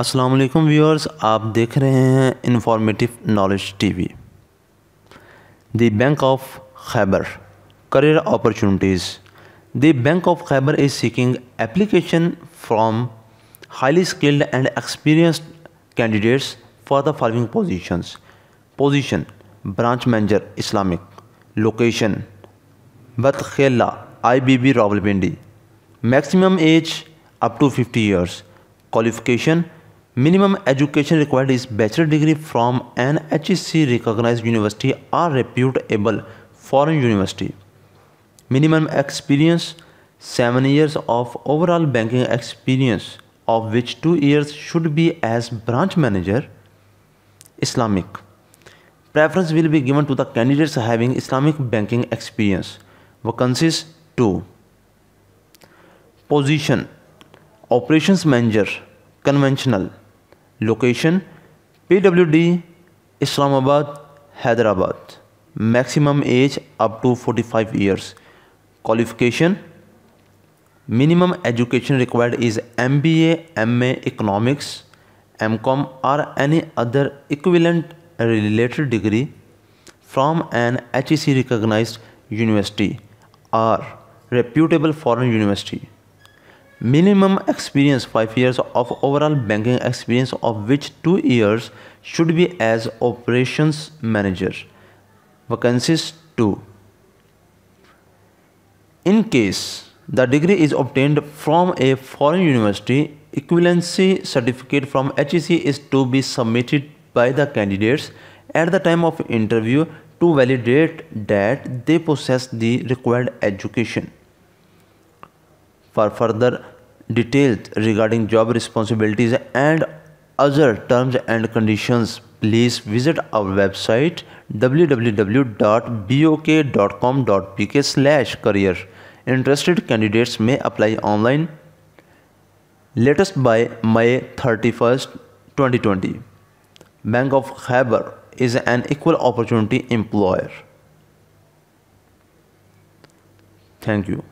अस्सलाम वालेकुम व्यूअर्स आप देख रहे हैं informative knowledge TV we bank of Khyber career opportunities the bank of Khyber is seeking application from highly skilled and experienced candidates for the following positions position branch manager Islamic location but I B B Rawalpindi maximum age up to fifty years qualification Minimum education required is bachelor degree from an HEC recognized university or reputable foreign university. Minimum experience 7 years of overall banking experience of which 2 years should be as branch manager Islamic. Preference will be given to the candidates having Islamic banking experience. Vacancies 2. Position Operations Manager Conventional Location PWD Islamabad, Hyderabad. Maximum age up to 45 years. Qualification Minimum education required is MBA, MA Economics, MCOM or any other equivalent related degree from an HEC recognized university or reputable foreign university minimum experience 5 years of overall banking experience of which 2 years should be as operations manager vacancies 2 in case the degree is obtained from a foreign university equivalency certificate from HEC is to be submitted by the candidates at the time of interview to validate that they possess the required education for further details regarding job responsibilities and other terms and conditions, please visit our website www.bok.com.pk slash career. Interested candidates may apply online latest by May 31st, 2020. Bank of Khyber is an equal opportunity employer. Thank you.